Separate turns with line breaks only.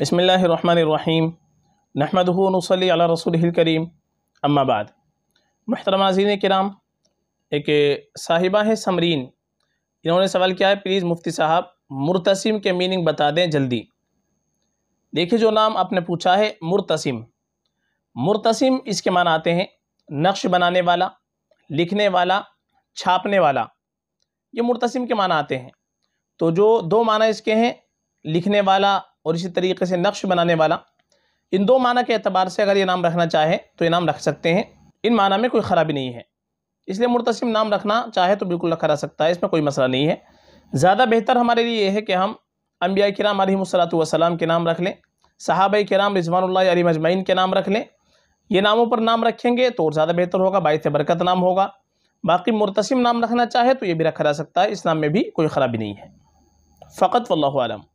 बसमीम नहमदनसली अला रसूल करीम अम्माबाद महतरमाजीन कराम एक साहिबा है समरीन इन्होंने सवाल किया है प्लीज़ मुफ्ती साहब मुर्तसिम के मीनिंग बता दें जल्दी देखिए जो नाम आपने पूछा है मुर्तसिम मुर्तसिम इसके मान आते हैं नक्श बनाने वाला लिखने वाला छापने वाला ये मुर्तसिम के माना आते हैं तो जो दो माना इसके हैं लिखने वाला और इसी तरीके से नक्श बनाने वाला इन दो माना के अतबार से अगर ये नाम रखना चाहे तो ये नाम रख सकते हैं इन माना में कोई ख़राबी नहीं है इसलिए मुतसम नाम रखना चाहे तो बिल्कुल रखा जा सकता है इसमें कोई मसला नहीं है ज़्यादा बेहतर हमारे लिए है कि हम अम्बिया कराम वसलाम के नाम रख लें साहब कराम रिजवानल अली मजमैन के नाम रख लें ये नामों पर नाम रखेंगे तो और ज़्यादा बेहतर होगा बायत बरकत नाम होगा बाकी मुर्तसिम नाम रखना चाहे तो ये भी रखा जा सकता है इस नाम में भी कोई ख़राबी नहीं है फ़कत वल्लम